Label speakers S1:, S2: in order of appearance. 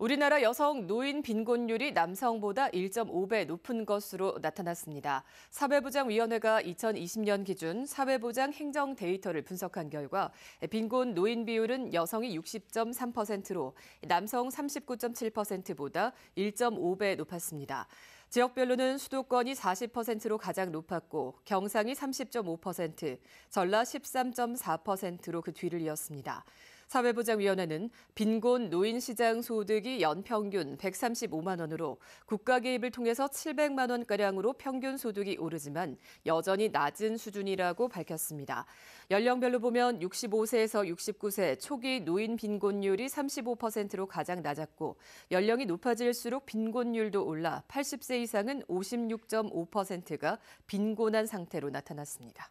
S1: 우리나라 여성 노인 빈곤율이 남성보다 1.5배 높은 것으로 나타났습니다. 사회보장위원회가 2020년 기준 사회보장 행정 데이터를 분석한 결과 빈곤 노인 비율은 여성이 60.3%로 남성 39.7%보다 1.5배 높았습니다. 지역별로는 수도권이 40%로 가장 높았고 경상이 30.5%, 전라 13.4%로 그 뒤를 이었습니다. 사회보장위원회는 빈곤 노인 시장 소득이 연평균 135만 원으로 국가 개입을 통해서 700만 원가량으로 평균 소득이 오르지만 여전히 낮은 수준이라고 밝혔습니다. 연령별로 보면 65세에서 69세 초기 노인 빈곤율이 35%로 가장 낮았고 연령이 높아질수록 빈곤율도 올라 80세 이상은 56.5%가 빈곤한 상태로 나타났습니다.